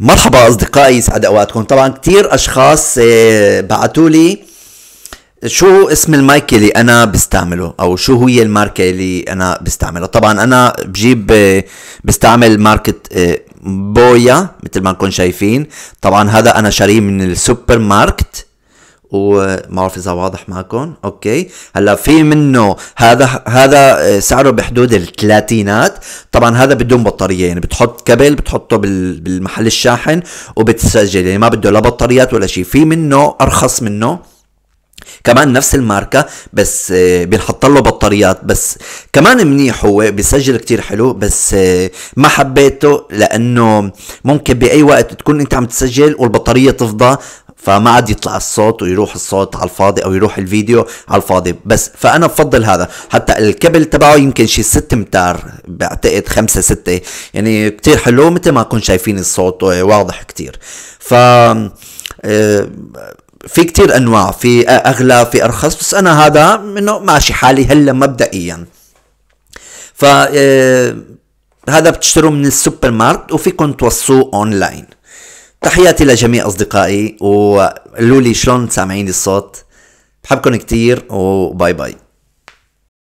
مرحبا اصدقائي يسعد اوقاتكم طبعا كثير اشخاص آه، بعثوا لي شو اسم المايك اللي انا بستعمله او شو هي الماركه اللي انا بستعملها طبعا انا بجيب آه، بستعمل ماركه آه، بويا مثل ما نكون شايفين طبعا هذا انا شاريه من السوبر ماركت وما بعرف اذا واضح معكم اوكي هلا في منه هذا هذا آه، سعره بحدود الثلاثينات طبعا هذا بدون بطاريه يعني بتحط كابل بتحطه بالمحل الشاحن وبتسجل يعني ما بده لا بطاريات ولا شيء في منه ارخص منه كمان نفس الماركه بس آه، بنحط له بطاريات بس كمان منيح هو بيسجل كتير حلو بس آه، ما حبيته لانه ممكن باي وقت تكون انت عم تسجل والبطاريه تفضى فما عاد يطلع الصوت ويروح الصوت على الفاضي او يروح الفيديو على الفاضي بس فانا بفضل هذا حتى الكبل تبعه يمكن شي 6 امتار بعتقد 5 6 يعني كتير حلو مثل ما كنت شايفين الصوت واضح كتير ف آه، في كتير انواع في اغلى في ارخص بس انا هذا انه ماشي حالي هلا مبدئيا ف آه، هذا بتشتروه من السوبر ماركت وفيكم توصوه اونلاين تحياتي لجميع أصدقائي وقولوا لي شلون سامعين الصوت بحبكم كتير وباي باي